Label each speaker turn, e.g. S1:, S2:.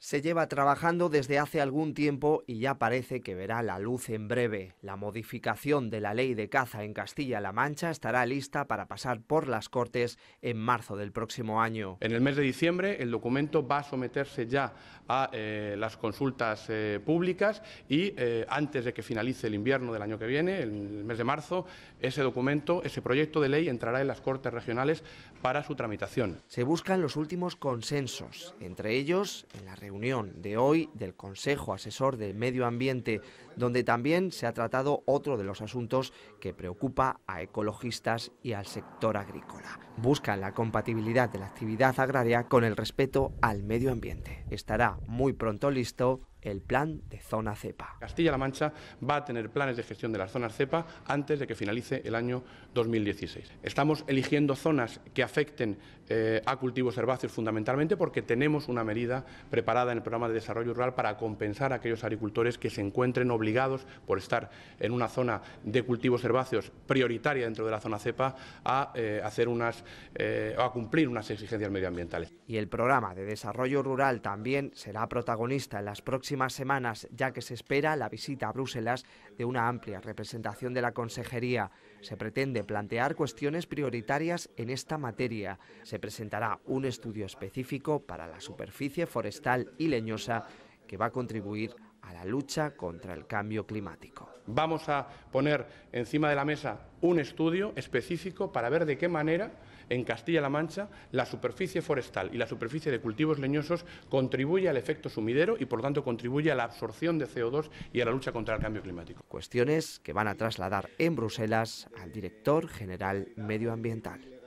S1: se lleva trabajando desde hace algún tiempo y ya parece que verá la luz en breve. La modificación de la ley de caza en Castilla-La Mancha estará lista
S2: para pasar por las Cortes en marzo del próximo año. En el mes de diciembre el documento va a someterse ya a eh, las consultas eh, públicas y eh, antes de que finalice el invierno del año que viene, en el mes de marzo, ese documento, ese proyecto de ley entrará en las Cortes regionales para su tramitación.
S1: Se buscan los últimos consensos, entre ellos en la reunión de hoy del Consejo Asesor de Medio Ambiente, donde también se ha tratado otro de los asuntos que preocupa a ecologistas y al sector agrícola. Buscan la compatibilidad de la actividad agraria con el respeto
S2: al medio ambiente. Estará muy pronto listo el plan de zona cepa. Castilla-La Mancha va a tener planes de gestión de las zonas cepa antes de que finalice el año 2016. Estamos eligiendo zonas que afecten eh, a cultivos herbáceos fundamentalmente porque tenemos una medida preparada en el programa de desarrollo rural para compensar a aquellos agricultores que se encuentren obligados por estar en una zona de cultivos herbáceos prioritaria dentro de la zona cepa a eh, hacer unas eh, a cumplir unas exigencias medioambientales. Y el programa de
S1: desarrollo rural también será protagonista en las próximas próximas semanas, ya que se espera la visita a Bruselas de una amplia representación de la Consejería. Se pretende plantear cuestiones prioritarias en esta materia. Se presentará un estudio específico para la superficie forestal y leñosa que va a contribuir a la lucha contra el cambio
S2: climático. Vamos a poner encima de la mesa un estudio específico para ver de qué manera en Castilla-La Mancha la superficie forestal y la superficie de cultivos leñosos contribuye al efecto sumidero y, por tanto, contribuye a la absorción de CO2 y a la lucha contra el cambio climático. Cuestiones que van a trasladar
S1: en Bruselas al director general medioambiental.